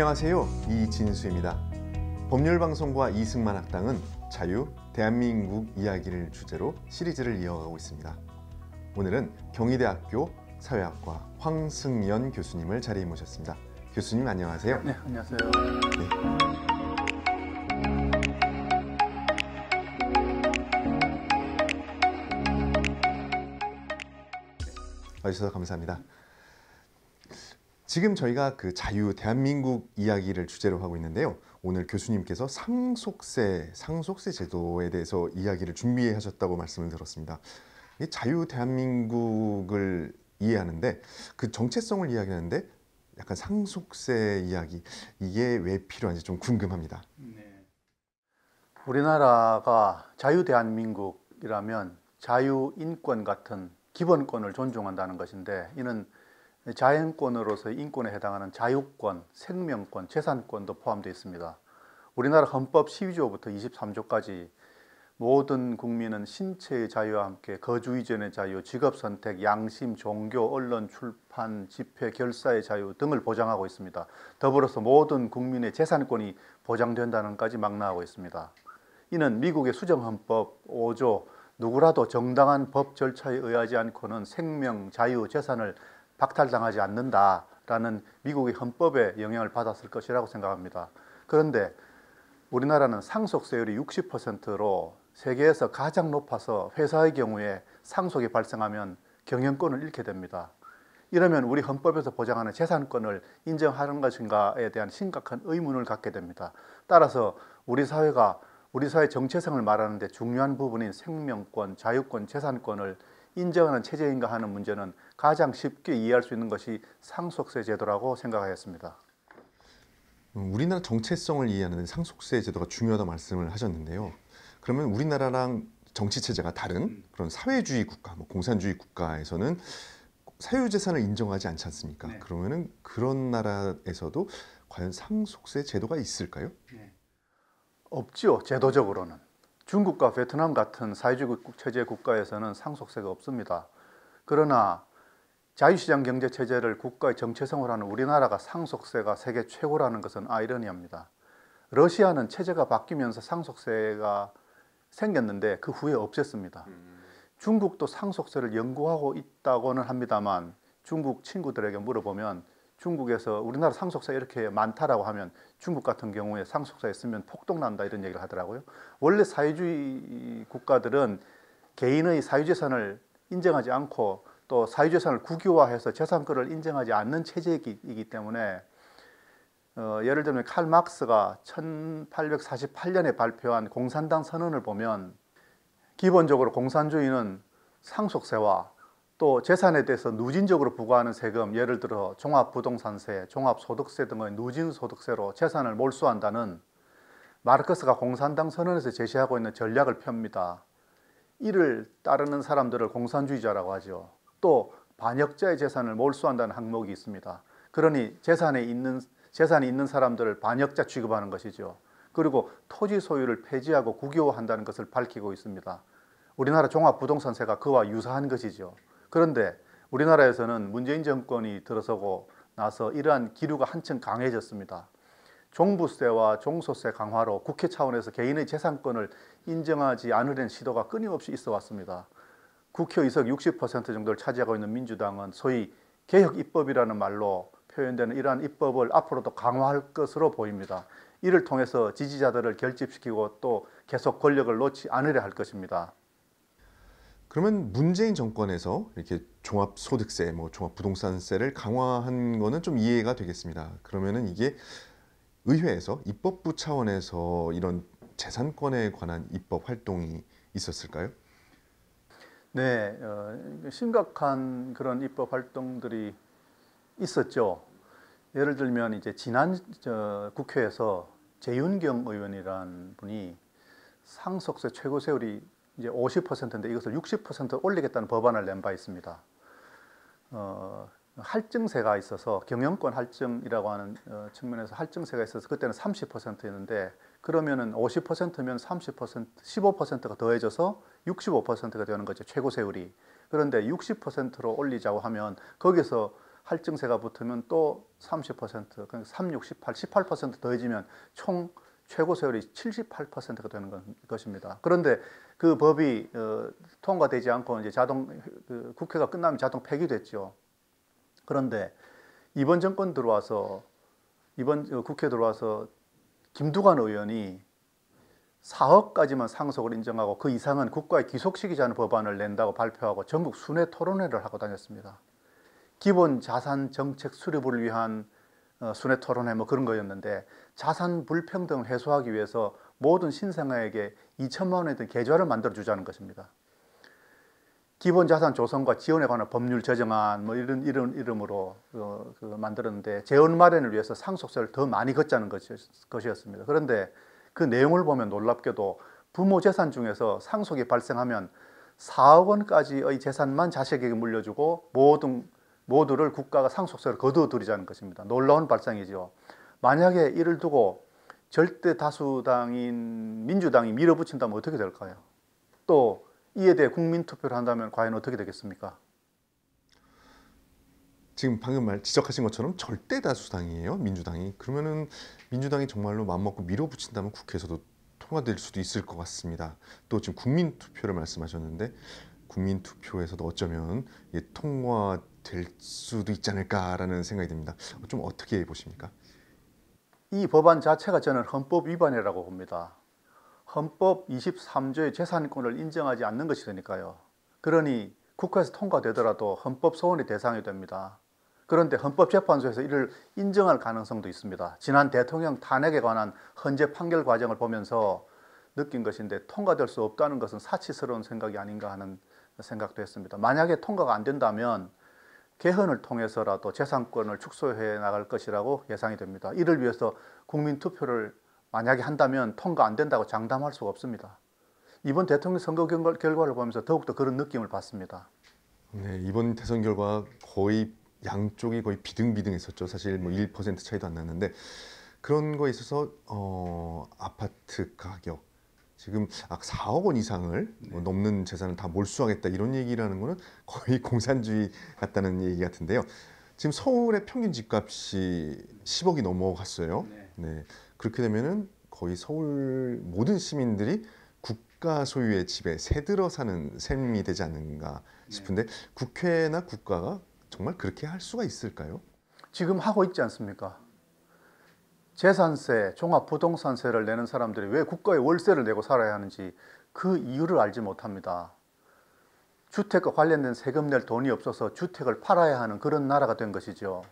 안녕하세요. 이진수입니다. 법률방송과 이승만 학당은 자유, 대한민국 이야기를 주제로 시리즈를 이어가고 있습니다. 오늘은 경희대학교 사회학과 황승연 교수님을 자리에 모셨습니다. 교수님 안녕하세요. 네, 안녕하세요. 네. 와주셔서 감사합니다. 지금 저희가 그 자유 대한민국 이야기를 주제로 하고 있는데요. 오늘 교수님께서 상속세, 상속세 제도에 대해서 이야기를 준비하셨다고 말씀을 들었습니다. 자유 대한민국을 이해하는데 그 정체성을 이야기하는데 약간 상속세 이야기 이게 왜 필요한지 좀 궁금합니다. 네. 우리나라가 자유 대한민국이라면 자유 인권 같은 기본권을 존중한다는 것인데 이는 자연권으로서 인권에 해당하는 자유권, 생명권, 재산권도 포함되어 있습니다. 우리나라 헌법 12조부터 23조까지 모든 국민은 신체의 자유와 함께 거주 이전의 자유, 직업 선택, 양심, 종교, 언론, 출판, 집회, 결사의 자유 등을 보장하고 있습니다. 더불어서 모든 국민의 재산권이 보장된다는 까지 막나하고 있습니다. 이는 미국의 수정헌법 5조 누구라도 정당한 법 절차에 의하지 않고는 생명, 자유, 재산을 박탈당하지 않는다라는 미국의 헌법에 영향을 받았을 것이라고 생각합니다. 그런데 우리나라는 상속세율이 60%로 세계에서 가장 높아서 회사의 경우에 상속이 발생하면 경영권을 잃게 됩니다. 이러면 우리 헌법에서 보장하는 재산권을 인정하는 것인가에 대한 심각한 의문을 갖게 됩니다. 따라서 우리 사회가 우리 사회 정체성을 말하는데 중요한 부분인 생명권, 자유권, 재산권을 인정하는 체제인가 하는 문제는 가장 쉽게 이해할 수 있는 것이 상속세 제도라고 생각하였습니다. 음, 우리나라 정체성을 이해하는 상속세 제도가 중요하다 말씀을 하셨는데요. 그러면 우리나라랑 정치 체제가 다른 그런 사회주의 국가, 뭐 공산주의 국가에서는 사유재산을 인정하지 않지 않습니까? 네. 그러면은 그런 나라에서도 과연 상속세 제도가 있을까요? 네. 없지 제도적으로는. 중국과 베트남 같은 사회주의 체제 국가에서는 상속세가 없습니다. 그러나 자유시장 경제체제를 국가의 정체성으로 하는 우리나라가 상속세가 세계 최고라는 것은 아이러니합니다. 러시아는 체제가 바뀌면서 상속세가 생겼는데 그 후에 없앴습니다. 음. 중국도 상속세를 연구하고 있다고는 합니다만 중국 친구들에게 물어보면 중국에서 우리나라 상속사 이렇게 많다라고 하면 중국 같은 경우에 상속사있으면 폭동난다 이런 얘기를 하더라고요. 원래 사회주의 국가들은 개인의 사유재산을 인정하지 않고 또 사유재산을 국유화해서 재산권을 인정하지 않는 체제이기 때문에 어, 예를 들면 칼 막스가 1848년에 발표한 공산당 선언을 보면 기본적으로 공산주의는 상속세와 또 재산에 대해서 누진적으로 부과하는 세금 예를 들어 종합부동산세, 종합소득세 등의 누진소득세로 재산을 몰수한다는 마르크스가 공산당 선언에서 제시하고 있는 전략을 펴니다 이를 따르는 사람들을 공산주의자라고 하죠. 또 반역자의 재산을 몰수한다는 항목이 있습니다. 그러니 재산에 있는 재산이 있는 사람들을 반역자 취급하는 것이죠. 그리고 토지 소유를 폐지하고 국유화한다는 것을 밝히고 있습니다. 우리나라 종합부동산세가 그와 유사한 것이죠. 그런데 우리나라에서는 문재인 정권이 들어서고 나서 이러한 기류가 한층 강해졌습니다. 종부세와 종소세 강화로 국회 차원에서 개인의 재산권을 인정하지 않으려는 시도가 끊임없이 있어 왔습니다. 국회의석 60% 정도를 차지하고 있는 민주당은 소위 개혁 입법이라는 말로 표현되는 이러한 입법을 앞으로도 강화할 것으로 보입니다. 이를 통해서 지지자들을 결집시키고 또 계속 권력을 놓지 않으려 할 것입니다. 그러면 문재인 정권에서 이렇게 종합소득세, 뭐 종합부동산세를 강화한 거는 좀 이해가 되겠습니다. 그러면은 이게 의회에서 입법부 차원에서 이런 재산권에 관한 입법 활동이 있었을까요? 네, 어, 심각한 그런 입법 활동들이 있었죠. 예를 들면 이제 지난 국회에서 재윤경 의원이란 분이 상속세 최고 세율이 이제 50%인데 이것을 60% 올리겠다는 법안을 낸 바 있습니다. 어, 할증세가 있어서 경영권 할증이라고 하는 어, 측면에서 할증세가 있어서 그때는 30%였는데 그러면은 50%면 30% 15%가 더해져서 65%가 되는 거죠 최고 세율이. 그런데 60%로 올리자고 하면 거기서 할증세가 붙으면 또30% 그러니까 3, 6, 18, 18% 더해지면 총 최고 세율이 78%가 되는 것입니다. 그런데 그 법이 어, 통과되지 않고 이제 자동 그 국회가 끝나면 자동 폐기됐죠. 그런데 이번 정권 들어와서 이번 어, 국회 들어와서 김두관 의원이 4억까지만 상속을 인정하고 그 이상은 국가에 기속시키자는 법안을 낸다고 발표하고 전국 순회 토론회를 하고 다녔습니다. 기본 자산 정책 수립을 위한 어, 순회 토론회 뭐 그런 거였는데 자산 불평등을 해소하기 위해서 모든 신생아에게 2천만 원의 계좌를 만들어 주자는 것입니다. 기본 자산 조성과 지원에 관한 법률 제정안 뭐 이런 이런 이름으로 그, 그 만들었는데 재원 마련을 위해서 상속세를 더 많이 걷자는 것이었습니다. 그런데 그 내용을 보면 놀랍게도 부모 재산 중에서 상속이 발생하면 4억 원까지의 재산만 자식에게 물려주고 모든 모두를 국가가 상속세를 거두어들이자는 것입니다. 놀라운 발상이죠. 만약에 이를 두고 절대 다수당인 민주당이 밀어붙인다면 어떻게 될까요? 또 이에 대해 국민투표를 한다면 과연 어떻게 되겠습니까? 지금 방금 말 지적하신 것처럼 절대 다수당이에요 민주당이 그러면은 민주당이 정말로 마음먹고 밀어붙인다면 국회에서도 통과될 수도 있을 것 같습니다 또 지금 국민투표를 말씀하셨는데 국민투표에서도 어쩌면 통과 될 수도 있지 않을까라는 생각이 듭니다. 좀 어떻게 보십니까? 이 법안 자체가 저는 헌법 위반이라고 봅니다. 헌법 23조의 재산권을 인정하지 않는 것이 니까요 그러니 국회에서 통과되더라도 헌법 소원의 대상이 됩니다. 그런데 헌법재판소에서 이를 인정할 가능성도 있습니다. 지난 대통령 탄핵에 관한 헌재 판결 과정을 보면서 느낀 것인데 통과될 수 없다는 것은 사치스러운 생각이 아닌가 하는 생각도 했습니다. 만약에 통과가 안 된다면 개헌을 통해서라도 재산권을 축소해 나갈 것이라고 예상이 됩니다. 이를 위해서 국민 투표를 만약에 한다면 통과 안 된다고 장담할 수가 없습니다. 이번 대통령 선거 결과를 보면서 더욱더 그런 느낌을 받습니다. 네, 이번 대선 결과 거의 양쪽이 거의 비등비등했었죠. 사실 뭐 1% 차이도 안 났는데 그런 거에 있어서 어, 아파트 가격 지금 4억 원 이상을 뭐 네. 넘는 재산을 다 몰수하겠다 이런 얘기라는 거는 거의 공산주의 같다는 얘기 같은데요. 지금 서울의 평균 집값이 10억이 넘어갔어요. 네. 네. 그렇게 되면은 거의 서울 모든 시민들이 국가 소유의 집에 새들어 사는 셈이 되지 않는가 네. 싶은데 국회나 국가가 정말 그렇게 할 수가 있을까요? 지금 하고 있지 않습니까? 재산세, 종합부동산세를 내는 사람들이 왜 국가에 월세를 내고 살아야 하는지 그 이유를 알지 못합니다. 주택과 관련된 세금 낼 돈이 없어서 주택을 팔아야 하는 그런 나라가 된 것이죠.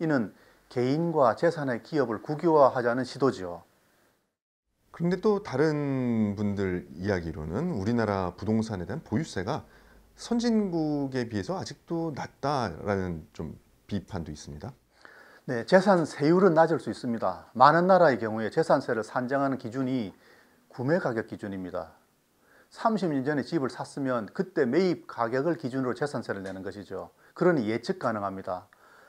이는 개인과 재산의 기업을 국유화하자는 시도지요. 그런데 또 다른 분들 이야기로는 우리나라 부동산에 대한 보유세가 선진국에 비해서 아직도 낮다라는 좀 비판도 있습니다. 네, 재산세율은 낮을 수 있습니다. 많은 나라의 경우에 재산세를 산정하는 기준이 구매 가격 기준입니다. 30년 전에 집을 샀으면 그때 매입 가격을 기준으로 재산세를 내는 것이죠. 그러니 예측 가능합니다.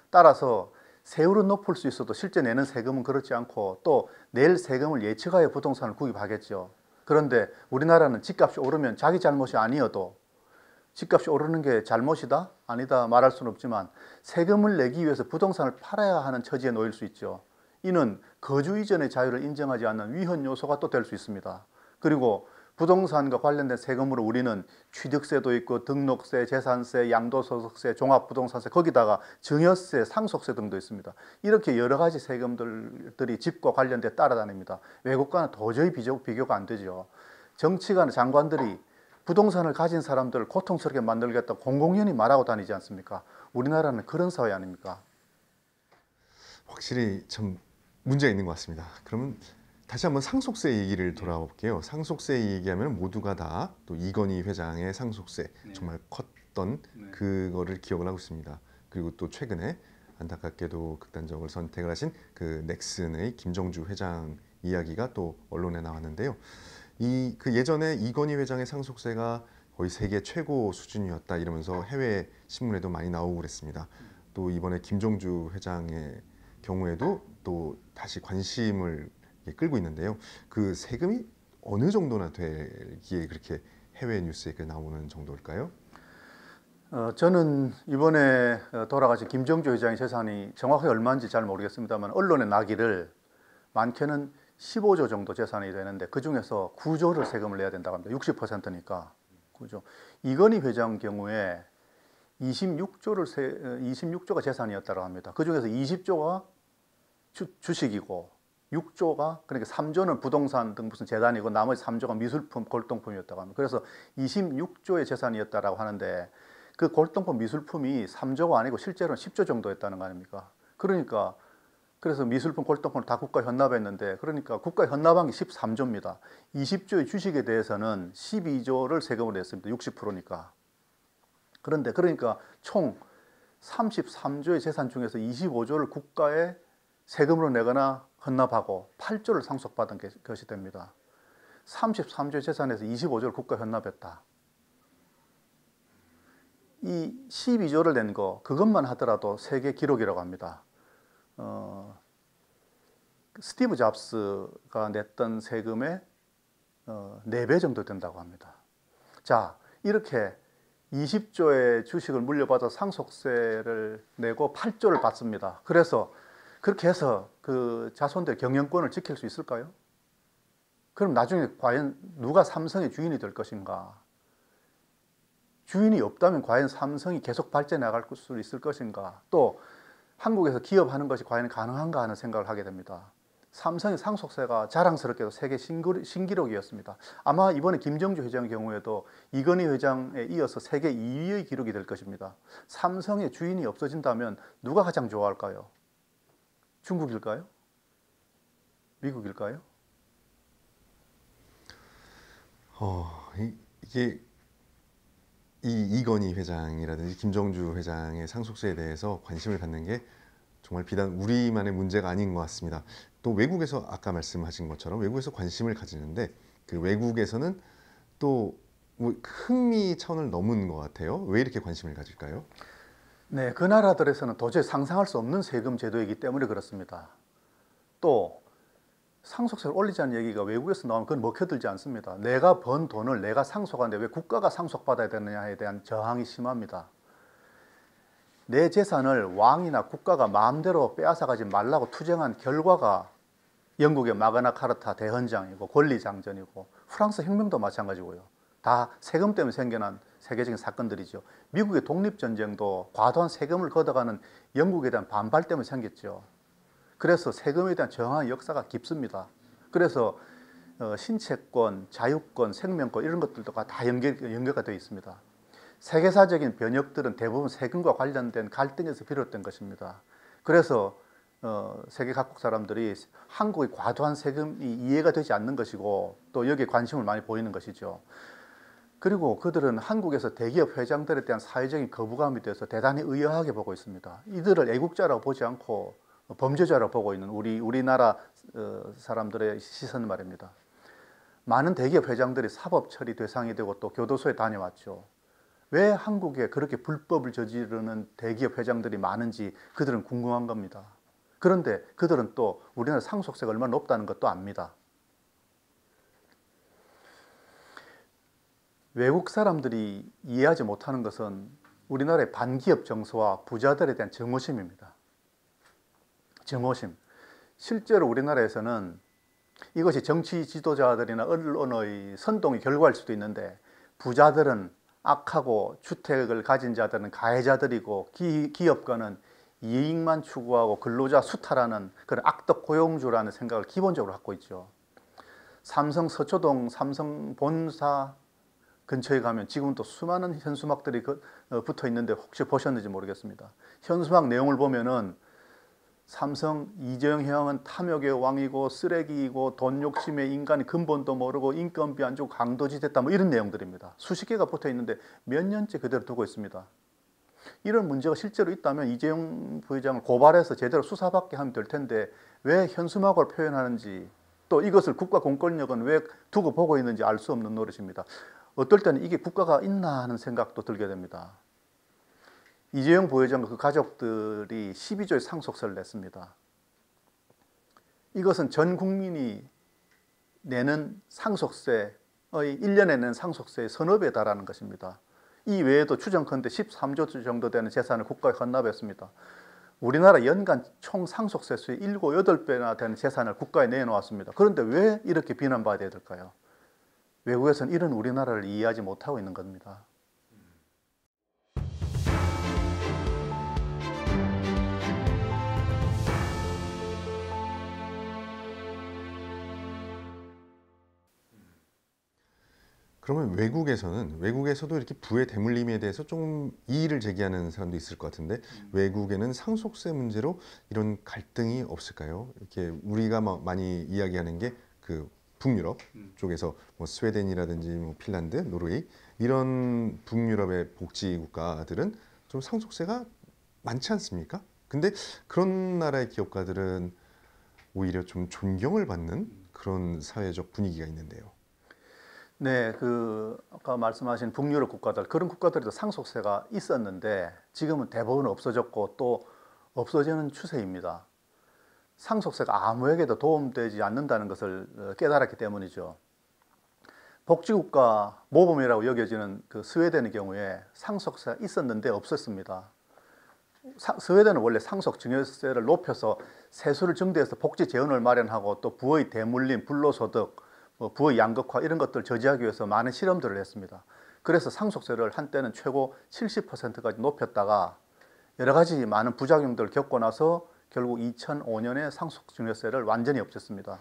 따라서 세율은 높을 수 있어도 실제 내는 세금은 그렇지 않고 또 낼 세금을 예측하여 부동산을 구입하겠죠. 그런데 우리나라는 집값이 오르면 자기 잘못이 아니어도 집값이 오르는 게 잘못이다? 아니다 말할 수는 없지만 세금을 내기 위해서 부동산을 팔아야 하는 처지에 놓일 수 있죠. 이는 거주 이전의 자유를 인정하지 않는 위헌 요소가 또 될 수 있습니다. 그리고 부동산과 관련된 세금으로 우리는 취득세도 있고 등록세, 재산세, 양도소득세, 종합부동산세 거기다가 증여세, 상속세 등도 있습니다. 이렇게 여러 가지 세금들이 집과 관련돼 따라다닙니다. 외국과는 도저히 비교, 가안 되죠. 정치관 의 장관들이 부동산을 가진 사람들을 고통스럽게 만들겠다 고 공공연히 말하고 다니지 않습니까? 우리나라는 그런 사회 아닙니까? 확실히 참 문제가 있는 것 같습니다. 그러면 다시 한번 상속세 얘기를 돌아볼게요. 상속세 얘기하면 모두가 다 또 이건희 회장의 상속세 네. 정말 컸던 네. 그거를 기억을 하고 있습니다. 그리고 또 최근에 안타깝게도 극단적을 선택을 하신 그 넥슨의 김정주 회장 이야기가 또 언론에 나왔는데요. 이그 예전에 이건희 회장의 상속세가 거의 세계 최고 수준이었다 이러면서 해외 신문에도 많이 나오고 그랬습니다. 또 이번에 김종주 회장의 경우에도 또 다시 관심을 끌고 있는데요. 그 세금이 어느 정도나 되기에 그렇게 해외 뉴스에 나오는 정도일까요? 어, 저는 이번에 어, 돌아가신 김정주 회장의 재산이 정확히 얼마인지 잘 모르겠습니다만 언론에 나기를 많게는 15조 정도 재산이 되는데 그 중에서 9조를 세금을 내야 된다고 합니다. 60%니까. 그죠. 이건희 회장 경우에 26조를 세, 26조가 재산이었다고 합니다. 그 중에서 20조가 주, 주식이고 6조가 그러니까 3조는 부동산 등 무슨 재단이고 나머지 3조가 미술품, 골동품이었다고 합니다. 그래서 26조의 재산이었다라고 하는데 그 골동품 미술품이 3조가 아니고 실제로는 10조 정도였다는 거 아닙니까? 그러니까 그래서 미술품 골동품을 다 국가 현납했는데 그러니까 국가 현납한 게 13조입니다. 20조의 주식에 대해서는 12조를 세금을 냈습니다. 60%니까. 그런데 그러니까 총 33조의 재산 중에서 25조를 국가에 세금으로 내거나 헌납하고 8조를 상속받은 것이 됩니다. 33조의 재산에서 25조를 국가 헌납했다. 이 12조를 낸 거, 그것만 하더라도 세계 기록이라고 합니다. 어, 스티브 잡스가 냈던 세금의 어, 4배 정도 된다고 합니다. 자, 이렇게 20조의 주식을 물려받아 상속세를 내고 8조를 받습니다. 그래서 그렇게 해서 그 자손들 경영권을 지킬 수 있을까요? 그럼 나중에 과연 누가 삼성의 주인이 될 것인가? 주인이 없다면 과연 삼성이 계속 발전해 나갈 수 있을 것인가? 또 한국에서 기업하는 것이 과연 가능한가 하는 생각을 하게 됩니다. 삼성의 상속세가 자랑스럽게도 세계 신기록이었습니다. 아마 이번에 김정주 회장 경우에도 이건희 회장에 이어서 세계 2위의 기록이 될 것입니다. 삼성의 주인이 없어진다면 누가 가장 좋아할까요? 중국일까요? 미국일까요? 어, 이, 이게 이 이건희 회장이라든지 김정주 회장의 상속세에 대해서 관심을 갖는 게 정말 비단 우리만의 문제가 아닌 것 같습니다. 또 외국에서 아까 말씀하신 것처럼 외국에서 관심을 가지는데 그 외국에서는 또 뭐 흥미 차원을 넘은 것 같아요. 왜 이렇게 관심을 가질까요? 네, 그 나라들에서는 도저히 상상할 수 없는 세금 제도이기 때문에 그렇습니다. 또 상속세를 올리자는 얘기가 외국에서 나오면 그건 먹혀들지 않습니다. 내가 번 돈을 내가 상속하는데 왜 국가가 상속받아야 되느냐에 대한 저항이 심합니다. 내 재산을 왕이나 국가가 마음대로 빼앗아가지 말라고 투쟁한 결과가 영국의 마그나 카르타 대헌장이고 권리장전이고 프랑스 혁명도 마찬가지고요. 다 세금 때문에 생겨난 세계적인 사건들이죠. 미국의 독립전쟁도 과도한 세금을 걷어가는 영국에 대한 반발 때문에 생겼죠. 그래서 세금에 대한 정한 역사가 깊습니다. 그래서 어, 신체권, 자유권, 생명권 이런 것들도 다 연결, 연결가 되어 있습니다. 세계사적인 변혁들은 대부분 세금과 관련된 갈등에서 비롯된 것입니다. 그래서 어, 세계 각국 사람들이 한국의 과도한 세금이 이해가 되지 않는 것이고 또 여기에 관심을 많이 보이는 것이죠. 그리고 그들은 한국에서 대기업 회장들에 대한 사회적인 거부감이 돼서 대단히 의아하게 보고 있습니다. 이들을 애국자라고 보지 않고 범죄자라고 보고 있는 우리 우리나라 어, 사람들의 시선 말입니다. 많은 대기업 회장들이 사법 처리 대상이 되고 또 교도소에 다녀왔죠. 왜 한국에 그렇게 불법을 저지르는 대기업 회장들이 많은지 그들은 궁금한 겁니다. 그런데 그들은 또 우리나라 상속세가 얼마나 높다는 것도 압니다. 외국 사람들이 이해하지 못하는 것은 우리나라의 반기업 정서와 부자들에 대한 증오심입니다. 증오심. 실제로 우리나라에서는 이것이 정치 지도자들이나 언론의 선동의 결과일 수도 있는데 부자들은 악하고 주택을 가진 자들은 가해자들이고 기, 업가는 이익만 추구하고 근로자 수탈하는 그런 악덕 고용주라는 생각을 기본적으로 갖고 있죠. 삼성 서초동 삼성 본사 근처에 가면 지금 또 수많은 현수막들이 그, 어, 붙어 있는데 혹시 보셨는지 모르겠습니다. 현수막 내용을 보면은 삼성 이재영형은 탐욕의 왕이고 쓰레기이고 돈 욕심에 인간 근본도 모르고 인건비 안 주고 강도짓했다 뭐 이런 내용들입니다. 수십 개가 붙어 있는데 몇 년째 그대로 두고 있습니다. 이런 문제가 실제로 있다면 이재용 부회장을 고발해서 제대로 수사받게 하면 될 텐데 왜 현수막을 표현하는지 또 이것을 국가 공권력은 왜 두고 보고 있는지 알 수 없는 노릇입니다. 어떨 때는 이게 국가가 있나 하는 생각도 들게 됩니다. 이재용 부회장과 그 가족들이 12조의 상속세를 냈습니다. 이것은 전 국민이 내는 상속세의 1년에 낸 상속세의 서너 배다라는 것입니다. 이 외에도 추정컨대 13조 정도 되는 재산을 국가에 헌납했습니다. 우리나라 연간 총 상속세 수의 7, 8배나 되는 재산을 국가에 내놓았습니다. 그런데 왜 이렇게 비난받아야 될까요? 외국에서는 이런 우리나라를 이해하지 못하고 있는 겁니다. 그러면 외국에서는 외국에서도 이렇게 부의 대물림에 대해서 조금 이의를 제기하는 사람도 있을 것 같은데 음. 외국에는 상속세 문제로 이런 갈등이 없을까요? 이렇게 우리가 막 많이 이야기하는 게 그 북유럽 음. 쪽에서 뭐 스웨덴이라든지 뭐 핀란드, 노르웨이 이런 북유럽의 복지 국가들은 좀 상속세가 많지 않습니까? 근데 그런 나라의 기업가들은 오히려 좀 존경을 받는 음. 그런 사회적 분위기가 있는데요. 네, 그 아까 말씀하신 북유럽 국가들 그런 국가들에도 상속세가 있었는데 지금은 대부분 없어졌고 또 없어지는 추세입니다. 상속세가 아무에게도 도움되지 않는다는 것을 어, 깨달았기 때문이죠. 복지국가 모범이라고 여겨지는 그 스웨덴의 경우에 상속세가 있었는데 없었습니다. 사, 스웨덴은 원래 상속 증여세를 높여서 세수를 증대해서 복지 재원을 마련하고 또 부의 대물림, 불로소득, 뭐 부의 양극화 이런 것들을 저지하기 위해서 많은 실험들을 했습니다. 그래서 상속세를 한때는 최고 70%까지 높였다가 여러 가지 많은 부작용들을 겪고 나서 결국 2005년에 상속증여세를 완전히 없앴습니다.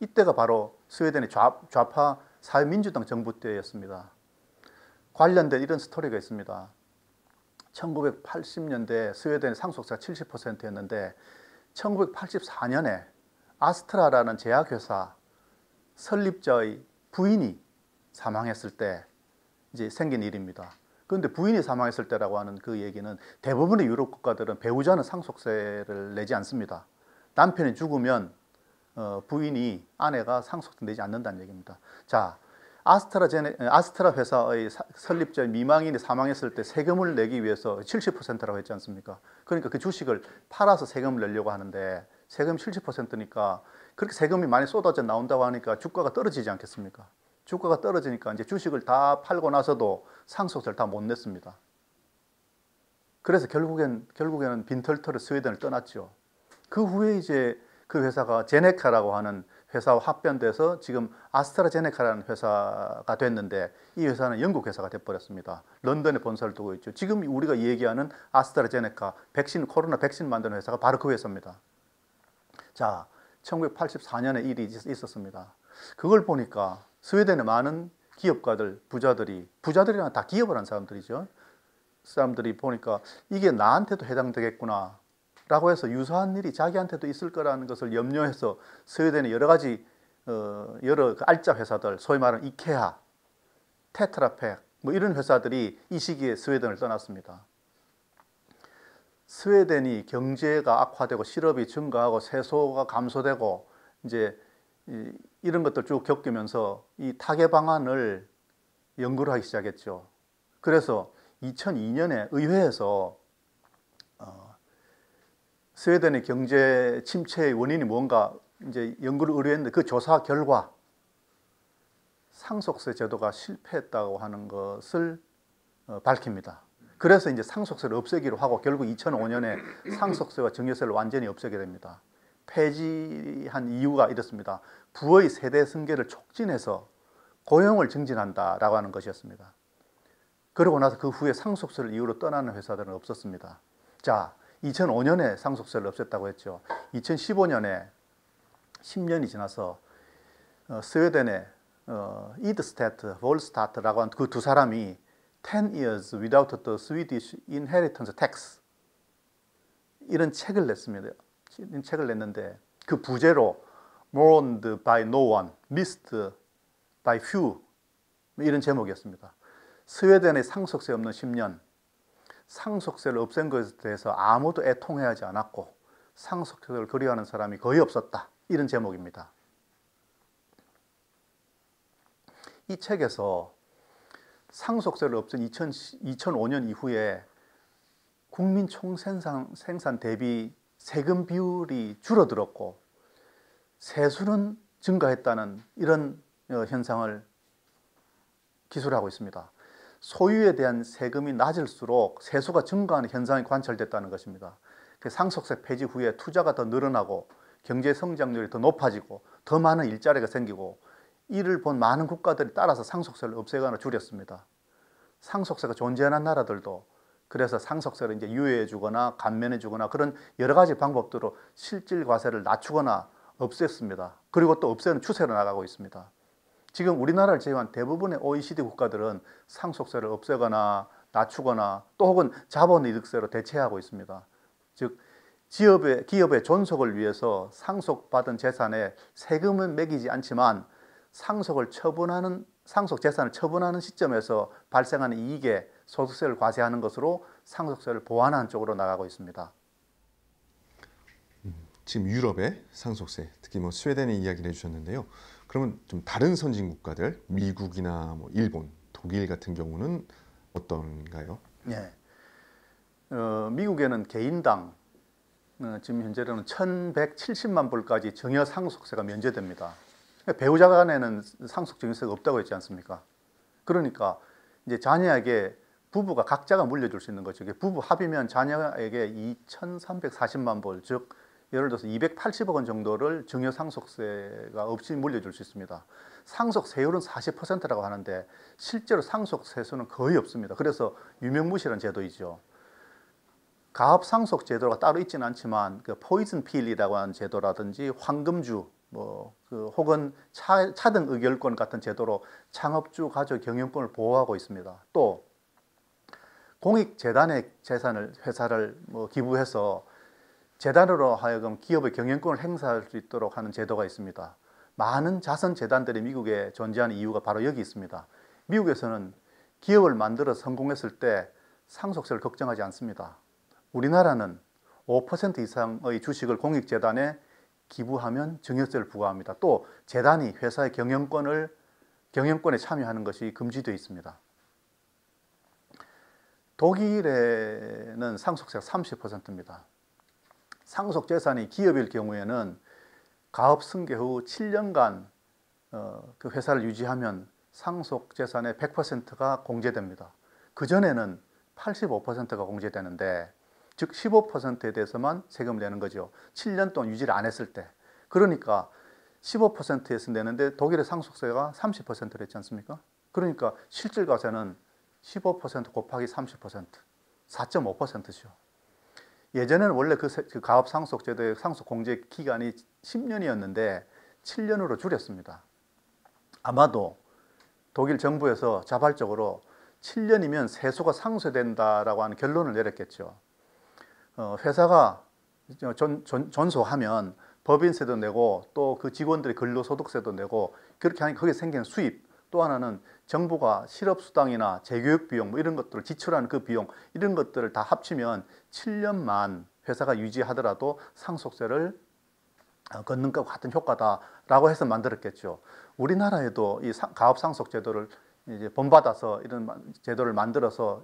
이때가 바로 스웨덴의 좌, 좌파 사회민주당 정부 때였습니다. 관련된 이런 스토리가 있습니다. 1980년대 스웨덴 상속세가 70%였는데 1984년에 아스트라라는 제약회사 설립자의 부인이 사망했을 때 이제 생긴 일입니다. 그런데 부인이 사망했을 때라고 하는 그 얘기는 대부분의 유럽 국가들은 배우자는 상속세를 내지 않습니다. 남편이 죽으면 어, 부인이 아내가 상속세 내지 않는다는 얘기입니다. 자, 아스트라 제네 아스트라 회사의 사, 설립자 미망인이 사망했을 때 세금을 내기 위해서 70%라고 했지 않습니까? 그러니까 그 주식을 팔아서 세금을 내려고 하는데 세금 70%니까 그렇게 세금이 많이 쏟아져 나온다고 하니까 주가가 떨어지지 않겠습니까? 주가가 떨어지니까 이제 주식을 다 팔고 나서도 상속세를 다 못 냈습니다. 그래서 결국엔 결국에는 빈털터를 스웨덴을 떠났죠. 그 후에 이제 그 회사가 제네카라고 하는 회사와 합병돼서 지금 아스트라제네카라는 회사가 됐는데 이 회사는 영국 회사가 돼버렸습니다. 런던에 본사를 두고 있죠. 지금 우리가 얘기하는 아스트라제네카 백신 코로나 백신 만드는 회사가 바로 그 회사입니다. 자 1984년에 일이 있었습니다. 그걸 보니까 스웨덴의 많은 기업가들, 부자들이, 부자들이란 다 기업을 한 사람들이죠. 사람들이 보니까 이게 나한테도 해당되겠구나. 라고 해서 유사한 일이 자기한테도 있을 거라는 것을 염려해서 스웨덴의 여러 가지, 어, 여러 그 알짜 회사들, 소위 말하는 이케아, 테트라팩, 뭐 이런 회사들이 이 시기에 스웨덴을 떠났습니다. 스웨덴이 경제가 악화되고 실업이 증가하고 세소가 감소되고 이제 이, 런 것들 쭉 겪으면서 이 타개 방안을 연구를 하기 시작했죠. 그래서 2002년에 의회에서 어, 스웨덴의 경제 침체의 원인이 뭔가 이제 연구를 의뢰했는데 그 조사 결과 상속세 제도가 실패했다고 하는 것을 어, 밝힙니다. 그래서 이제 상속세를 없애기로 하고 결국 2005년에 상속세와 증여세를 완전히 없애게 됩니다. 폐지한 이유가 이렇습니다. 부의 세대 승계를 촉진해서 고용을 증진한다라고 하는 것이었습니다. 그러고 나서 그 후에 상속세를 이유로 떠나는 회사들은 없었습니다. 자, 2005년에 상속세를 없앴다고 했죠. 2015년에 10년이 지나서 어, 스웨덴의 어, 이드스테트, 볼스타트라고 하그두 사람이 10 years without the Swedish inheritance tax 이런 책을 냈습니다. 이런 책을 냈는데 그 부제로 mourned by no one, missed by few 이런 제목이었습니다. 스웨덴의 상속세 없는 10년, 상속세를 없앤 것에 대해서 아무도 애통해하지 않았고 상속세를 거리하는 사람이 거의 없었다. 이런 제목입니다. 이 책에서 상속세를 없앤 2 0 2005년 이후에 국민 총생산 생산 대비 세금 비율이 줄어들었고 세수는 증가했다는 이런 어, 현상을 기술하고 있습니다. 소유에 대한 세금이 낮을수록 세수가 증가하는 현상이 관찰됐다는 것입니다. 그 상속세 폐지 후에 투자가 더 늘어나고 경제 성장률이 더 높아지고 더 많은 일자리가 생기고 이를 본 많은 국가들이 따라서 상속세를 없애거나 줄였습니다. 상속세가 존재하는 나라들도 그래서 상속세를 이제 유예해 주거나 감면해 주거나 그런 여러 가지 방법들로 실질 과세를 낮추거나 없앴습니다. 그리고 또 없애는 추세로 나가고 있습니다. 지금 우리나라를 제외한 대부분의 OECD 국가들은 상속세를 없애거나 낮추거나 또 혹은 자본이득세로 대체하고 있습니다. 즉 기업의, 기업의 존속을 위해서 상속받은 재산에 세금은 매기지 않지만 상속을 처분하는 상속 재산을 처분하는 시점에서 발생하는 이익에 소득세를 과세하는 것으로 상속세를 보완하는 쪽으로 나가고 있습니다. 음, 지금 유럽의 상속세, 특히 뭐 스웨덴의 이야기를 해주셨는데요. 그러면 좀 다른 선진 국가들, 미국이나 뭐 일본, 독일 같은 경우는 어떤가요? 네. 어, 미국에는 개인당 어, 지금 현재로는 1,170만 불까지 정여 상속세가 면제됩니다. 배우자 간에는 상속 증여세가 없다고 했지 않습니까? 그러니까 이제 자녀에게 부부가 각자가 물려줄 수 있는 거죠. 부부 합이면 자녀에게 2,340만 불, 즉 예를 들어서 280억 원 정도를 증여 상속세가 없이 물려줄 수 있습니다. 상속세율은 40%라고 하는데 실제로 상속세수는 거의 없습니다. 그래서 유명무실한 제도이죠. 가업상속 제도가 따로 있지는 않지만 그 포이즌 필이라고 하는 제도라든지 황금주 뭐그 혹은 차, 차등 의결권 같은 제도로 창업주 가족 경영권을 보호하고 있습니다. 또 공익재단의 재산을 회사를 뭐 기부해서 재단으로 하여금 기업의 경영권을 행사할 수 있도록 하는 제도가 있습니다. 많은 자선 재단들이 미국에 존재하는 이유가 바로 여기 있습니다. 미국에서는 기업을 만들어 성공했을 때 상속세를 걱정하지 않습니다. 우리나라는 5% 이상의 주식을 공익재단에 기부하면 증여세를 부과합니다. 또 재단이 회사의 경영권을 경영권에 참여하는 것이 금지되어 있습니다. 독일에는 상속세가 30%입니다. 상속 재산이 기업일 경우에는 가업 승계 후 7년간 어, 그 회사를 유지하면 상속 재산의 100%가 공제됩니다. 그전에는 85%가 공제되는데 즉 15%에 대해서만 세금을 내는 거죠. 7년 동안 유지를 안 했을 때. 그러니까 15%에서 내는데 독일의 상속세가 30%를 했지 않습니까? 그러니까 실질과세는 15% 곱하기 30%, 4.5%죠. 예전에는 원래 그, 그 가업상속제도의 상속공제 기간이 10년이었는데 7년으로 줄였습니다. 아마도 독일 정부에서 자발적으로 7년이면 세수가 상쇄된다라고 하는 결론을 내렸겠죠. 어, 회사가 전, 전, 전소하면 법인세도 내고 또 그 직원들의 근로소득세도 내고 그렇게 하니까 거기에 생기는 수입 또 하나는 정부가 실업수당이나 재교육 비용 뭐 이런 것들을 지출하는 그 비용 이런 것들을 다 합치면 7년만 회사가 유지하더라도 상속세를 어, 걷는 것과 같은 효과다라고 해서 만들었겠죠. 우리나라에도 이 가업상속 제도를 이제 본받아서 이런 제도를 만들어서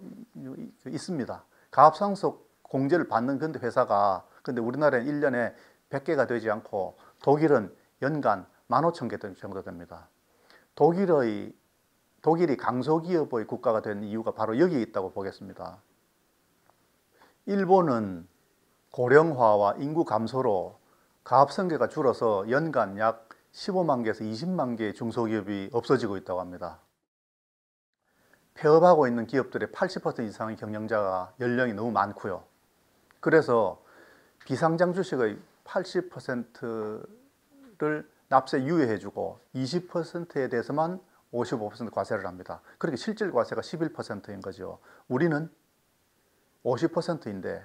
있습니다. 가업상속 공제를 받는 근데 회사가 근데 우리나라는 1년에 100개가 되지 않고 독일은 연간 15,000개 정도 됩니다. 독일의 독일이 강소기업의 국가가 된 이유가 바로 여기 에 있다고 보겠습니다. 일본은 고령화와 인구 감소로 가업성계가 줄어서 연간 약 15만 개에서 20만 개의 중소기업이 없어지고 있다고 합니다. 폐업하고 있는 기업들의 80% 이상의 경영자가 연령이 너무 많고요. 그래서 비상장 주식의 80%를 납세 유예해주고 20%에 대해서만 55% 과세를 합니다. 그렇게 실질 과세가 11%인 거죠. 우리는 50%인데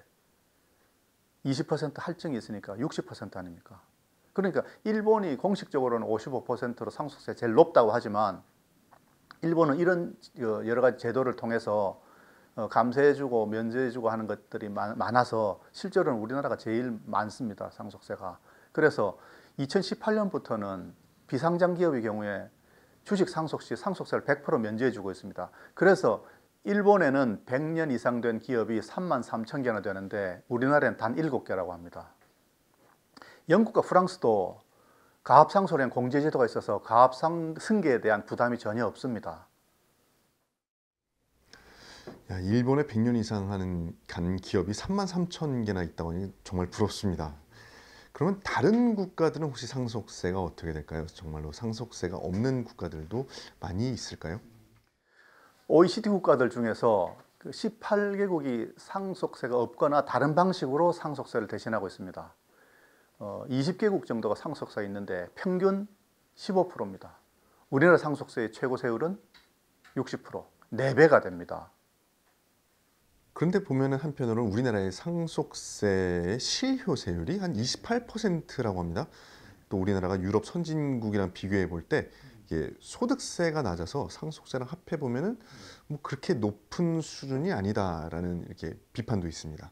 20% 할증이 있으니까 60% 아닙니까? 그러니까 일본이 공식적으로는 55%로 상속세 제일 높다고 하지만 일본은 이런 어, 여러 가지 제도를 통해서 어, 감세해주고 면제해주고 하는 것들이 많아서 실제로는 우리나라가 제일 많습니다. 상속세가. 그래서 2018년부터는 비상장 기업의 경우에 주식 상속 시 상속세를 100% 면제해주고 있습니다. 그래서 일본에는 100년 이상 된 기업이 3만 3천 개나 되는데 우리나라는 단 7개라고 합니다. 영국과 프랑스도 가압상속에 공제제도가 있어서 가압 승계에 대한 부담이 전혀 없습니다. 야, 일본에 100년 이상 하는 간 기업이 3만 3천 개나 있다고 하니 정말 부럽습니다. 그러면 다른 국가들은 혹시 상속세가 어떻게 될까요? 정말로 상속세가 없는 국가들도 많이 있을까요? OECD 국가들 중에서 18개국이 그 상속세가 없거나 다른 방식으로 상속세를 대신하고 있습니다. 20개국 어, 정도가 상속세 있는데 평균 15%입니다. 우리나라 상속세의 최고 세율은 60%, 4배가 됩니다. 그런데 보면은 한편으로는 우리나라의 상속세의 실효세율이 한 28%라고 합니다. 또 우리나라가 유럽 선진국이랑 비교해 볼때 이게 소득세가 낮아서 상속세랑 합해 보면은 뭐 그렇게 높은 수준이 아니다라는 이렇게 비판도 있습니다.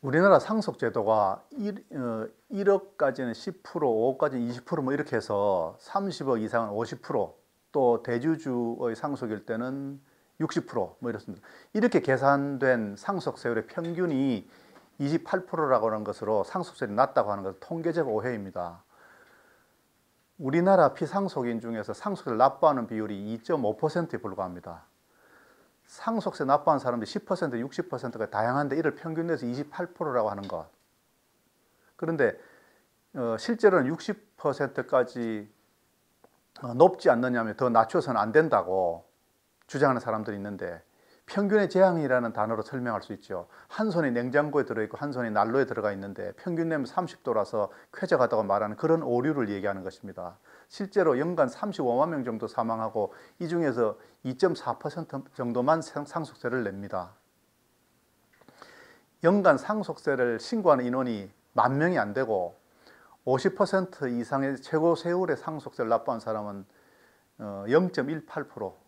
우리나라 상속 제도가 1, 어, 1억까지는 10%, 5억까지는 20%뭐 이렇게 해서 30억 이상은 50%, 또 대주주의 상속일 때는 60%뭐 이렇습니다. 이렇게 계산된 상속세율의 평균이 28%라고 하는 것으로 상속세율이 낮다고 하는 것은 통계적 오해입니다. 우리나라 피상속인 중에서 상속세를 납부하는 비율이 2.5%에 불과합니다. 상속세 납부한 사람들이 10% 60%가 다양한데 이를 평균 내서 28%라고 하는 것. 그런데 어, 실제로는 60%까지 어, 높지 않느냐 하면 더 낮춰서는 안 된다고 주장하는 사람들이 있는데 평균의 재앙이라는 단어로 설명할 수 있죠. 한 손이 냉장고에 들어있고 한 손이 난로에 들어가 있는데 평균 내면 30도라서 쾌적하다고 말하는 그런 오류를 얘기하는 것입니다. 실제로 연간 35만 명 정도 사망하고 이 중에서 2.4% 정도만 상속세를 냅니다. 연간 상속세를 신고하는 인원이 만 명이 안 되고 50% 이상의 최고 세율의 상속세를 납부한 사람은 0.18% 어,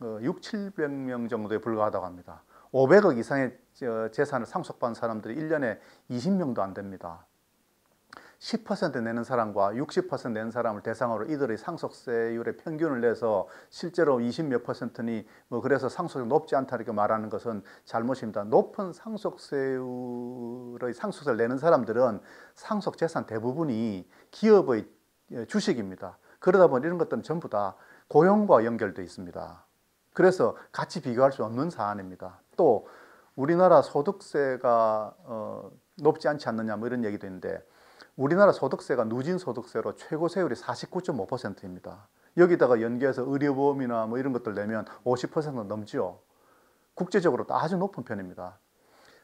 6, 그 700명 정도에 불과하다고 합니다. 500억 이상의 재산을 상속받은 사람들이 1년에 20명도 안 됩니다. 10% 내는 사람과 60% 내는 사람을 대상으로 이들의 상속세율의 평균을 내서 실제로 20 몇 퍼센트니 뭐 그래서 상속이 높지 않다 이렇게 말하는 것은 잘못입니다. 높은 상속세율의 상속세를 내는 사람들은 상속 재산 대부분이 기업의 주식입니다. 그러다 보니 이런 것들은 전부 다 고용과 연결돼 있습니다. 그래서 같이 비교할 수 없는 사안입니다. 또 우리나라 소득세가 어, 높지 않지 않느냐 뭐 이런 얘기도 있는데 우리나라 소득세가 누진 소득세로 최고 세율이 49.5%입니다. 여기다가 연계해서 의료보험이나 뭐 이런 것들 내면 50% 넘지요. 국제적으로 아주 높은 편입니다.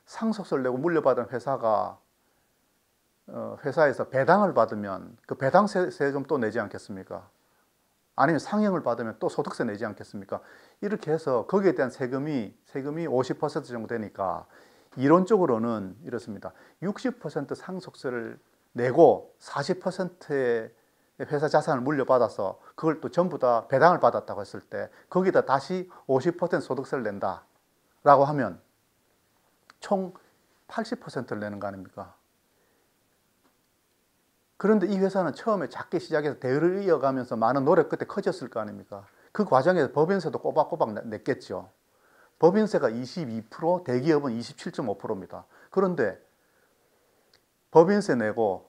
상속세를 내고 물려받은 회사가 어, 회사에서 배당을 받으면 그 배당세금 또 내지 않겠습니까? 아니면 상형을 받으면 또 소득세 내지 않겠습니까? 이렇게 해서 거기에 대한 세금이 세금이 50% 정도 되니까 이론적으로는 이렇습니다. 60% 상속세를 내고 40%의 회사 자산을 물려받아서 그걸 또 전부 다 배당을 받았다고 했을 때 거기다 다시 50% 소득세를 낸다라고 하면 총 80%를 내는 거 아닙니까? 그런데 이 회사는 처음에 작게 시작해서 대를 이어가면서 많은 노력 끝에 커졌을 거 아닙니까? 그 과정에서 법인세도 꼬박꼬박 냈겠죠. 법인세가 22%, 대기업은 27.5%입니다. 그런데 법인세 내고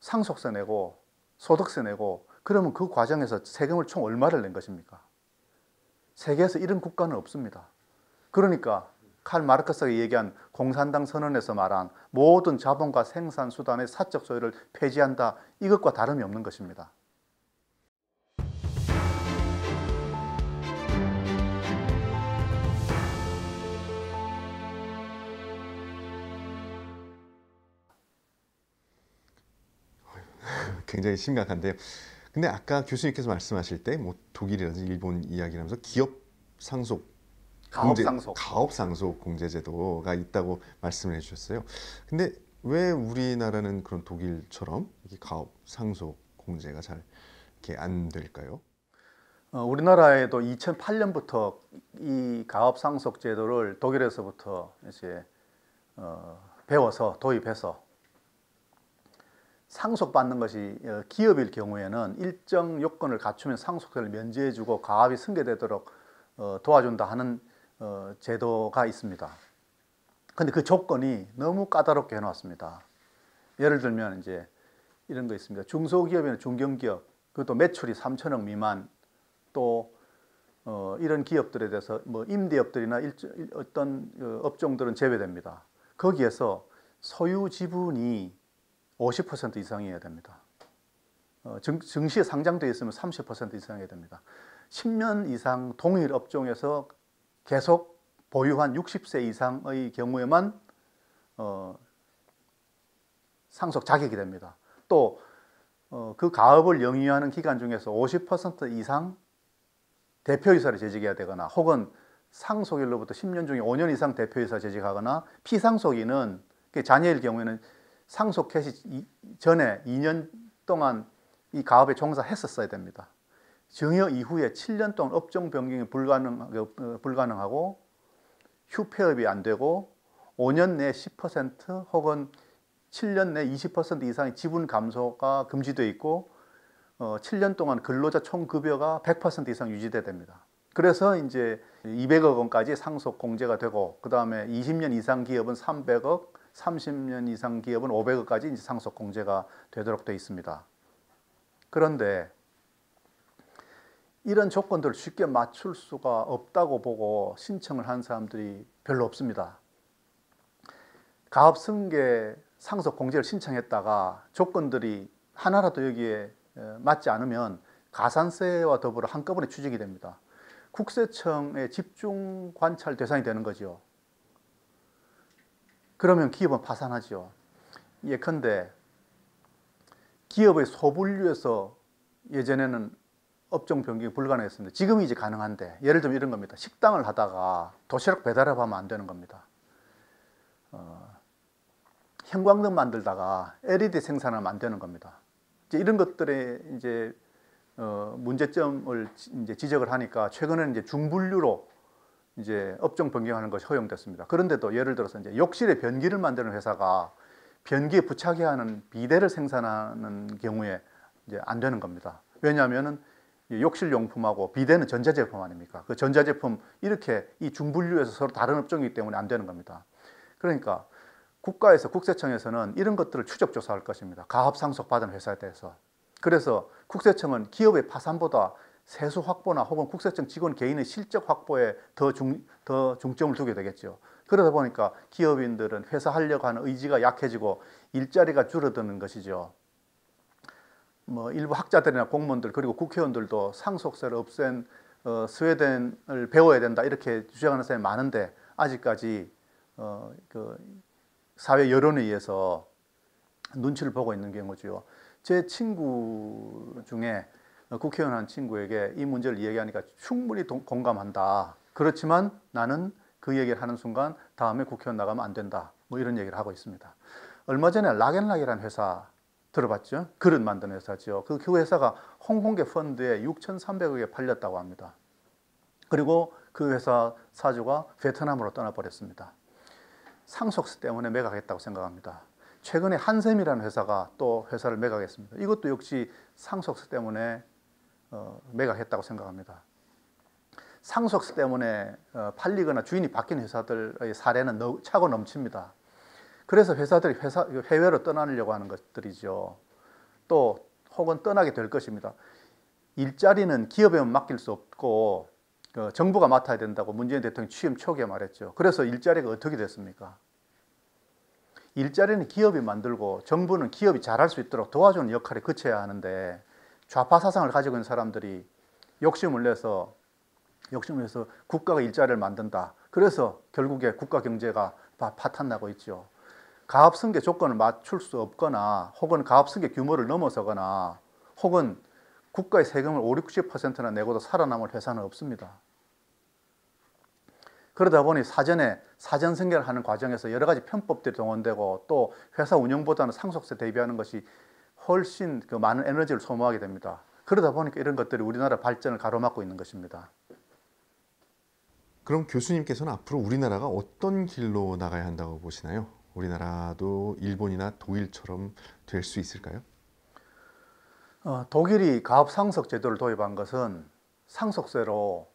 상속세 내고 소득세 내고 그러면 그 과정에서 세금을 총 얼마를 낸 것입니까? 세계에서 이런 국가는 없습니다. 그러니까 칼 마르크스가 얘기한 공산당 선언에서 말한 모든 자본과 생산 수단의 사적 소유를 폐지한다 이것과 다름이 없는 것입니다. 굉장히 심각한데요. 근데 아까 교수님께서 말씀하실 때 뭐 독일이라든지 일본 이야기하면서 기업 상속 가업상속 가업상속 공제제도가 있다고 말씀을 해주셨어요. 근데 왜 우리나라는 그런 독일처럼 가업상속 공제가 잘 이렇게 안 될까요? 어, 우리나라에도 2008년부터 이 가업상속 제도를 독일에서부터 이제 어, 배워서 도입해서 상속받는 것이 어, 기업일 경우에는 일정 요건을 갖추면 상속세를 면제해주고 가압이 승계되도록 어, 도와준다 하는 어, 제도가 있습니다. 근데 그 조건이 너무 까다롭게 해놨습니다. 예를 들면 이제 이런 거 있습니다. 중소기업이나 중견기업, 그것도 매출이 3천억 미만, 또 어, 이런 기업들에 대해서 뭐 임대업들이나 일조, 어떤 어, 업종들은 제외됩니다. 거기에서 소유 지분이 50% 이상이어야 됩니다. 어, 증, 시에 상장되어 있으면 30% 이상이어야 됩니다. 10년 이상 동일 업종에서 계속 보유한 60세 이상의 경우에만 어, 상속 자격이 됩니다. 또그 어, 그 가업을 영위하는 기간 중에서 50% 이상 대표이사를 재직해야 되거나 혹은 상속일로부터 10년 중에 5년 이상 대표이사 재직하거나 피상속인은 자녀일 그 경우에는 상속 개시 전에 2년 동안 이 가업에 종사했었어야 됩니다. 정여 이후에 7년 동안 업종 변경이 불가능, 어, 하고 휴폐업이 안 되고 5년 내 10% 혹은 7년 내 20% 이상의 지분 감소가 금지되어 있고 어, 7년 동안 근로자 총급여가 100% 이상 유지돼야 됩니다. 그래서 이제 200억 원까지 상속 공제가 되고 그 다음에 20년 이상 기업은 300억, 30년 이상 기업은 500억까지 이제 상속 공제가 되도록 되어 있습니다. 그런데 이런 조건들을 쉽게 맞출 수가 없다고 보고 신청을 한 사람들이 별로 없습니다. 가업승계 상속 공제를 신청했다가 조건들이 하나라도 여기에 맞지 않으면 가산세와 더불어 한꺼번에 추징이 됩니다. 국세청의 집중 관찰 대상이 되는 거죠. 그러면 기업은 파산하죠. 예컨대 기업의 소분류에서 예전에는 업종 변경이 불가능했습니다. 지금 이제 가능한데 예를 들면 이런 겁니다. 식당을 하다가 도시락 배달업 하면 안 되는 겁니다. 어, 형광등 만들다가 LED 생산하면 안 되는 겁니다. 이제 이런 것들에 이제 어, 문제점을 이제 지적을 하니까 최근에는 이제 중분류로 이제 업종 변경하는 것이 허용됐습니다. 그런데도 예를 들어서 이제 욕실에 변기를 만드는 회사가 변기에 부착해 하는 비데를 생산하는 경우에 이제 안 되는 겁니다. 왜냐하면은 욕실용품하고 비대는 전자제품 아닙니까? 그 전자제품 이렇게 이 중분류에서 서로 다른 업종이기 때문에 안 되는 겁니다. 그러니까 국가에서 국세청에서는 이런 것들을 추적 조사할 것입니다. 가업 상속 받은 회사에 대해서. 그래서 국세청은 기업의 파산보다 세수 확보나 혹은 국세청 직원 개인의 실적 확보에 더, 중, 더 중점을 두게 되겠죠. 그러다 보니까 기업인들은 회사 하려고 하는 의지가 약해지고 일자리가 줄어드는 것이죠. 뭐 일부 학자들이나 공무원들 그리고 국회의원들도 상속세를 없앤 어, 스웨덴을 배워야 된다 이렇게 주장하는 사람이 많은데 아직까지 어, 그 사회 여론에 의해서 눈치를 보고 있는 경우죠. 제 친구 중에 어, 국회의원 한 친구에게 이 문제를 얘기하니까 충분히 동, 공감한다. 그렇지만 나는 그 얘기를 하는 순간 다음에 국회의원 나가면 안 된다. 뭐 이런 얘기를 하고 있습니다. 얼마 전에 락앤락이라는 회사 들어봤죠? 그릇 만드는 회사죠. 그, 그, 회사가 홍콩계 펀드에 6,300억에 팔렸다고 합니다. 그리고 그 회사 사주가 베트남으로 떠나버렸습니다. 상속 때문에 매각했다고 생각합니다. 최근에 한샘이라는 회사가 또 회사를 매각했습니다. 이것도 역시 상속 때문에 어, 매각했다고 생각합니다. 상속 때문에 어, 팔리거나 주인이 바뀐 회사들의 사례는 차고 넘칩니다. 그래서 회사들이 회사, 해외로 떠나려고 하는 것들이죠. 또 혹은 떠나게 될 것입니다. 일자리는 기업에만 맡길 수 없고 그 정부가 맡아야 된다고 문재인 대통령 취임 초기에 말했죠. 그래서 일자리가 어떻게 됐습니까? 일자리는 기업이 만들고 정부는 기업이 잘할 수 있도록 도와주는 역할에 그쳐야 하는데 좌파 사상을 가지고 있는 사람들이 욕심을 내서 욕심을 내서 국가가 일자리를 만든다. 그래서 결국에 국가 경제가 파탄 나고 있죠. 가압승계 조건을 맞출 수 없거나 혹은 가압승계 규모를 넘어서거나 혹은 국가의 세금을 5, 0 60%나 내고도 살아남을 회사는 없습니다. 그러다 보니 사전에 사전 승계를 하는 과정에서 여러 가지 편법들이 동원되고 또 회사 운영보다는 상속세 대비하는 것이 훨씬 그 많은 에너지를 소모하게 됩니다. 그러다 보니까 이런 것들이 우리나라 발전을 가로막고 있는 것입니다. 그럼 교수님께서는 앞으로 우리나라가 어떤 길로 나가야 한다고 보시나요? 우리나라도 일본이나 독일처럼 될 수 있을까요? 어, 독일이 가업 상속 제도를 도입한 것은 상속세로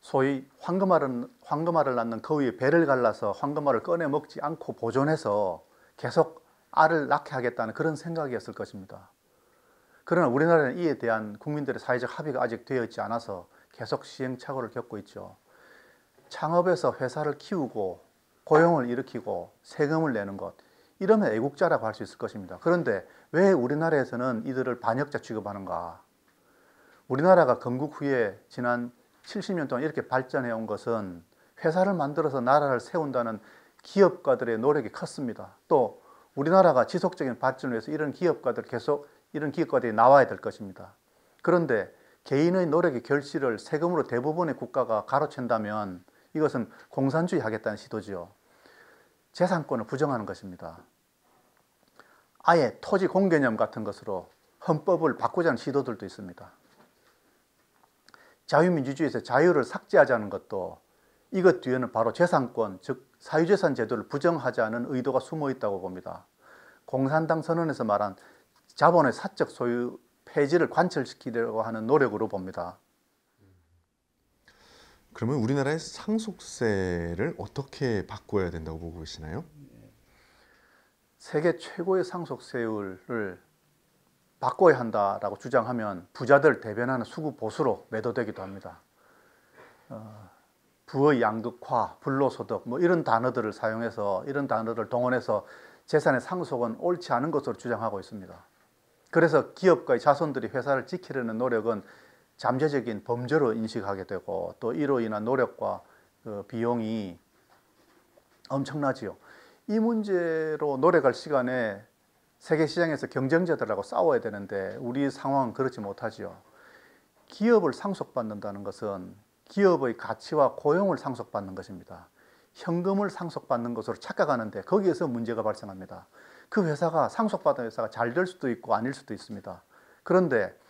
소위 황금알은, 황금알을 낳는 거위의 배를 갈라서 황금알을 꺼내 먹지 않고 보존해서 계속 알을 낳게 하겠다는 그런 생각이었을 것입니다. 그러나 우리나라는 이에 대한 국민들의 사회적 합의가 아직 되어 있지 않아서 계속 시행착오를 겪고 있죠. 창업에서 회사를 키우고 고용을 일으키고 세금을 내는 것 이러면 애국자라고 할 수 있을 것입니다. 그런데 왜 우리나라에서는 이들을 반역자 취급하는가? 우리나라가 건국 후에 지난 70년 동안 이렇게 발전해 온 것은 회사를 만들어서 나라를 세운다는 기업가들의 노력이 컸습니다. 또 우리나라가 지속적인 발전을 위해서 이런 기업가들 계속 이런 기업가들이 나와야 될 것입니다. 그런데 개인의 노력의 결실을 세금으로 대부분의 국가가 가로챈다면 이것은 공산주의 하겠다는 시도지요. 재산권을 부정하는 것입니다. 아예 토지 공개념 같은 것으로 헌법을 바꾸자는 시도들도 있습니다. 자유민주주의에서 자유를 삭제하자는 것도 이것 뒤에는 바로 재산권, 즉 사유재산 제도를 부정하자는 의도가 숨어 있다고 봅니다. 공산당 선언에서 말한 자본의 사적 소유 폐지를 관철시키려고 하는 노력으로 봅니다. 그러면 우리나라의 상속세를 어떻게 바꿔야 된다고 보고 계시나요? 세계 최고의 상속세율을 바꿔야 한다라고 주장하면 부자들 대변하는 수구 보수로 매도되기도 합니다. 어, 부의 양극화, 불로소득 뭐 이런 단어들을 사용해서 이런 단어를 동원해서 재산의 상속은 옳지 않은 것으로 주장하고 있습니다. 그래서 기업가의 자손들이 회사를 지키려는 노력은 잠재적인 범죄로 인식하게 되고 또 이로 인한 노력과 그 비용이 엄청나지요. 이 문제로 노력할 시간에 세계 시장에서 경쟁자들하고 싸워야 되는데 우리 상황은 그렇지 못하지요. 기업을 상속받는다는 것은 기업의 가치와 고용을 상속받는 것입니다. 현금을 상속받는 것으로 착각하는데 거기에서 문제가 발생합니다. 그 회사가 상속받은 회사가 잘 될 수도 있고 아닐 수도 있습니다. 그런데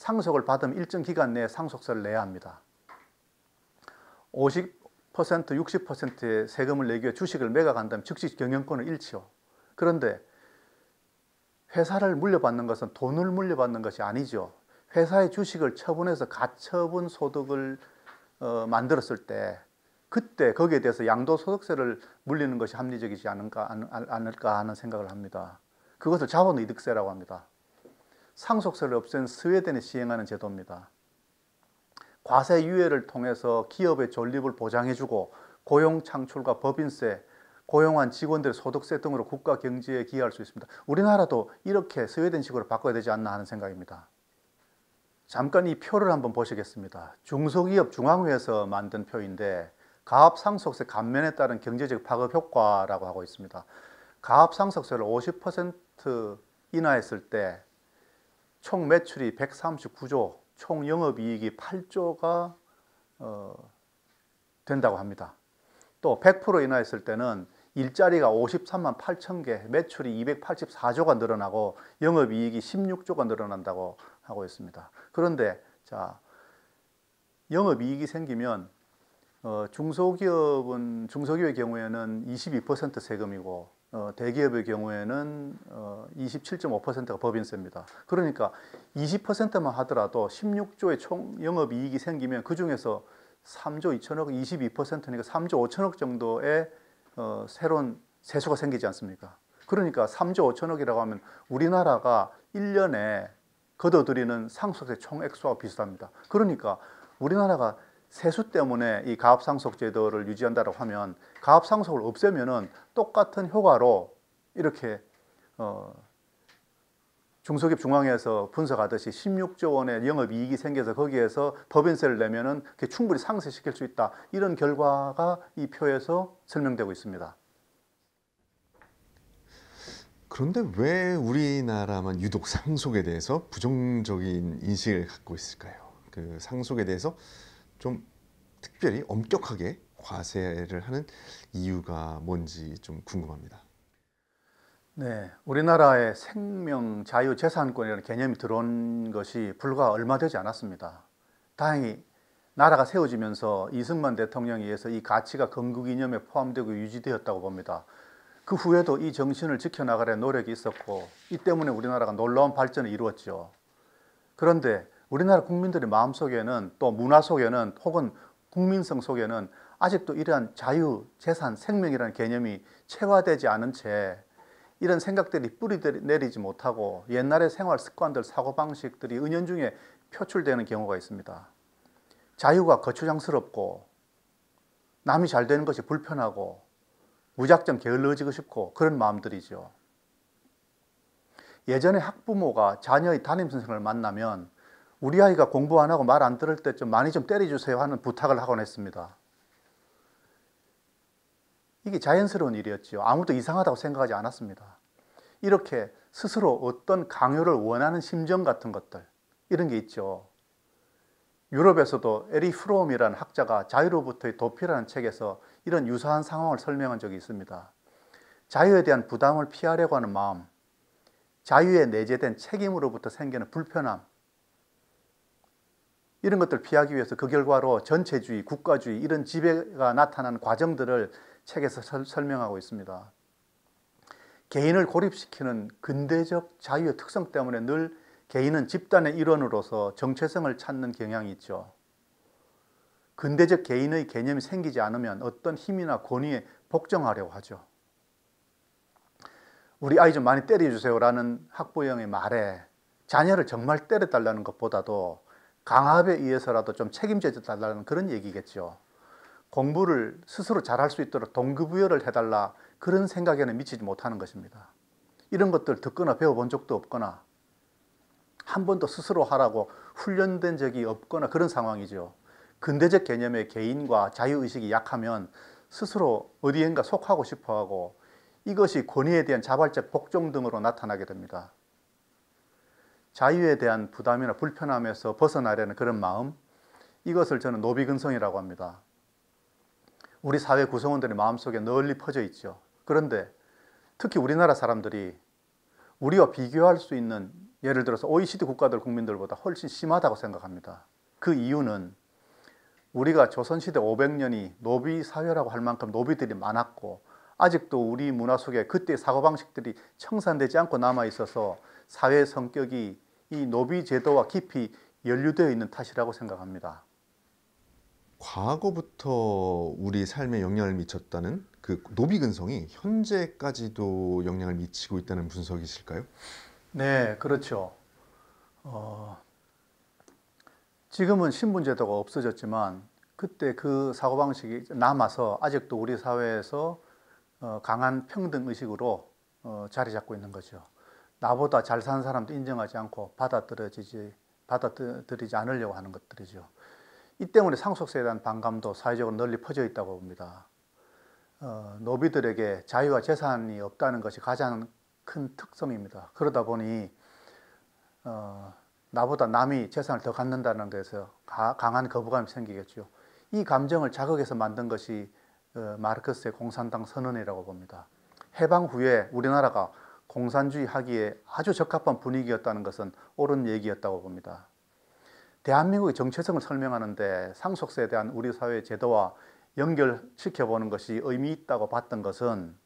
상속을 받으면 일정 기간 내에 상속세를 내야 합니다. 50% 60%의 세금을 내기 위해 주식을 매각한다면 즉시 경영권을 잃지요. 그런데 회사를 물려받는 것은 돈을 물려받는 것이 아니죠. 회사의 주식을 처분해서 가처분 소득을 어, 만들었을 때 그때 거기에 대해서 양도소득세를 물리는 것이 합리적이지 않을까, 않을까 하는 생각을 합니다. 그것을 자본이득세라고 합니다. 상속세를 없앤 스웨덴에 시행하는 제도입니다. 과세 유예를 통해서 기업의 존립을 보장해주고 고용 창출과 법인세, 고용한 직원들의 소득세 등으로 국가 경제에 기여할 수 있습니다. 우리나라도 이렇게 스웨덴식으로 바꿔야 되지 않나 하는 생각입니다. 잠깐 이 표를 한번 보시겠습니다. 중소기업 중앙회에서 만든 표인데 가압상속세 감면에 따른 경제적 파급 효과라고 하고 있습니다. 가압상속세를 50% 인하했을 때총 매출이 139조, 총 영업이익이 8조가 어, 된다고 합니다. 또 100% 인하했을 때는 일자리가 53만 8천 개, 매출이 284조가 늘어나고 영업이익이 16조가 늘어난다고 하고 있습니다. 그런데 자 영업이익이 생기면 어, 중소기업은 중소기업의 경우에는 22% 세금이고 어, 대기업의 경우에는 어, 27.5%가 법인세입니다. 그러니까 20%만 하더라도 16조의 총 영업이익이 생기면 그 중에서 3조 2천억, 22%니까 3조 5천억 정도의 어, 새로운 세수가 생기지 않습니까? 그러니까 3조 5천억이라고 하면 우리나라가 1년에 거둬들이는 상속세 총액수와 비슷합니다. 그러니까 우리나라가 세수 때문에 이 가압상속 제도를 유지한다고 하면 가압상속을 없애면은 똑같은 효과로 이렇게 어 중소기업 중앙에서 분석하듯이 16조 원의 영업이익이 생겨서 거기에서 법인세를 내면은 그게 충분히 상쇄시킬 수 있다. 이런 결과가 이 표에서 설명되고 있습니다. 그런데 왜 우리나라만 유독 상속에 대해서 부정적인 인식을 갖고 있을까요? 그 상속에 대해서 좀 특별히 엄격하게 과세를 하는 이유가 뭔지 좀 궁금합니다. 네, 우리나라의 생명 자유 재산권이라는 개념이 들어온 것이 불과 얼마 되지 않았습니다. 다행히 나라가 세워지면서 이승만 대통령에 의해서 이 가치가 건국 이념에 포함되고 유지되었다고 봅니다. 그 후에도 이 정신을 지켜나가려는 노력이 있었고 이 때문에 우리나라가 놀라운 발전을 이루었죠. 그런데 우리나라 국민들의 마음속에는 또 문화 속에는 혹은 국민성 속에는 아직도 이러한 자유, 재산, 생명이라는 개념이 체화되지 않은 채 이런 생각들이 뿌리 내리지 못하고 옛날의 생활 습관들, 사고방식들이 은연중에 표출되는 경우가 있습니다. 자유가 거추장스럽고 남이 잘 되는 것이 불편하고 무작정 게을러지고 싶고 그런 마음들이죠. 예전에 학부모가 자녀의 담임선생을 만나면 우리 아이가 공부 안 하고 말 안 들을 때 좀 많이 좀 때려주세요 하는 부탁을 하곤 했습니다. 이게 자연스러운 일이었지요. 아무도 이상하다고 생각하지 않았습니다. 이렇게 스스로 어떤 강요를 원하는 심정 같은 것들, 이런 게 있죠. 유럽에서도 에리 프롬이라는 학자가 자유로부터의 도피라는 책에서 이런 유사한 상황을 설명한 적이 있습니다. 자유에 대한 부담을 피하려고 하는 마음, 자유에 내재된 책임으로부터 생기는 불편함, 이런 것들을 피하기 위해서 그 결과로 전체주의, 국가주의 이런 지배가 나타나는 과정들을 책에서 설, 설명하고 있습니다. 개인을 고립시키는 근대적 자유의 특성 때문에 늘 개인은 집단의 일원으로서 정체성을 찾는 경향이 있죠. 근대적 개인의 개념이 생기지 않으면 어떤 힘이나 권위에 복종하려고 하죠. 우리 아이 좀 많이 때려주세요 라는 학부형의 말에 자녀를 정말 때려달라는 것보다도 강압에 의해서라도 좀 책임져 달라는 그런 얘기겠죠. 공부를 스스로 잘할 수 있도록 동기부여를 해달라 그런 생각에는 미치지 못하는 것입니다. 이런 것들 듣거나 배워본 적도 없거나 한 번도 스스로 하라고 훈련된 적이 없거나 그런 상황이죠. 근대적 개념의 개인과 자유의식이 약하면 스스로 어디엔가 속하고 싶어하고 이것이 권위에 대한 자발적 복종 등으로 나타나게 됩니다. 자유에 대한 부담이나 불편함에서 벗어나려는 그런 마음 이것을 저는 노비근성이라고 합니다. 우리 사회 구성원들의 마음속에 널리 퍼져 있죠. 그런데 특히 우리나라 사람들이 우리와 비교할 수 있는 예를 들어서 OECD 국가들 국민들보다 훨씬 심하다고 생각합니다. 그 이유는 우리가 조선시대 500년이 노비 사회라고 할 만큼 노비들이 많았고 아직도 우리 문화 속에 그때 사고방식들이 청산되지 않고 남아있어서 사회 성격이 이 노비 제도와 깊이 연루되어 있는 탓이라고 생각합니다. 과거부터 우리 삶에 영향을 미쳤다는 그 노비 근성이 현재까지도 영향을 미치고 있다는 분석이실까요? 네, 그렇죠. 어, 지금은 신분제도가 없어졌지만 그때 그 사고방식이 남아서 아직도 우리 사회에서 어, 강한 평등 의식으로 어, 자리 잡고 있는 거죠. 나보다 잘 사는 사람도 인정하지 않고 받아들여지지 받아들이지 않으려고 하는 것들이죠. 이 때문에 상속세에 대한 반감도 사회적으로 널리 퍼져 있다고 봅니다. 어, 노비들에게 자유와 재산이 없다는 것이 가장 큰 특성입니다. 그러다 보니 어, 나보다 남이 재산을 더 갖는다는 데서 강한 거부감이 생기겠죠. 이 감정을 자극해서 만든 것이 어, 마르크스의 공산당 선언이라고 봅니다. 해방 후에 우리나라가 공산주의 하기에 아주 적합한 분위기였다는 것은 옳은 얘기였다고 봅니다. 대한민국의 정체성을 설명하는데 상속세에 대한 우리 사회 제도와 연결시켜보는 것이 의미 있다고 봤던 것은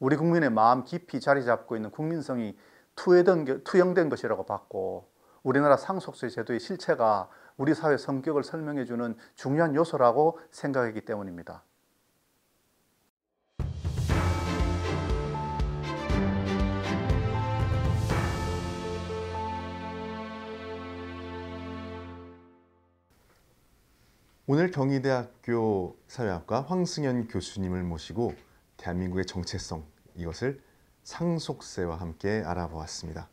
우리 국민의 마음 깊이 자리 잡고 있는 국민성이 투영된 것이라고 봤고 우리나라 상속세 제도의 실체가 우리 사회 성격을 설명해주는 중요한 요소라고 생각했기 때문입니다. 오늘 경희대학교 사회학과 황승현 교수님을 모시고 대한민국의 정체성 이것을 상속세와 함께 알아보았습니다.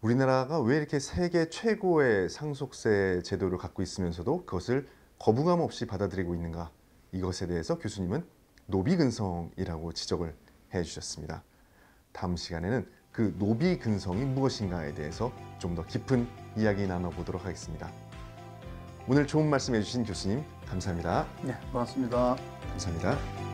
우리나라가 왜 이렇게 세계 최고의 상속세 제도를 갖고 있으면서도 그것을 거부감 없이 받아들이고 있는가 이것에 대해서 교수님은 노비근성이라고 지적을 해주셨습니다. 다음 시간에는 그 노비근성이 무엇인가에 대해서 좀 더 깊은 이야기 나눠보도록 하겠습니다. 오늘 좋은 말씀 해주신 교수님 감사합니다. 네, 고맙습니다. 감사합니다.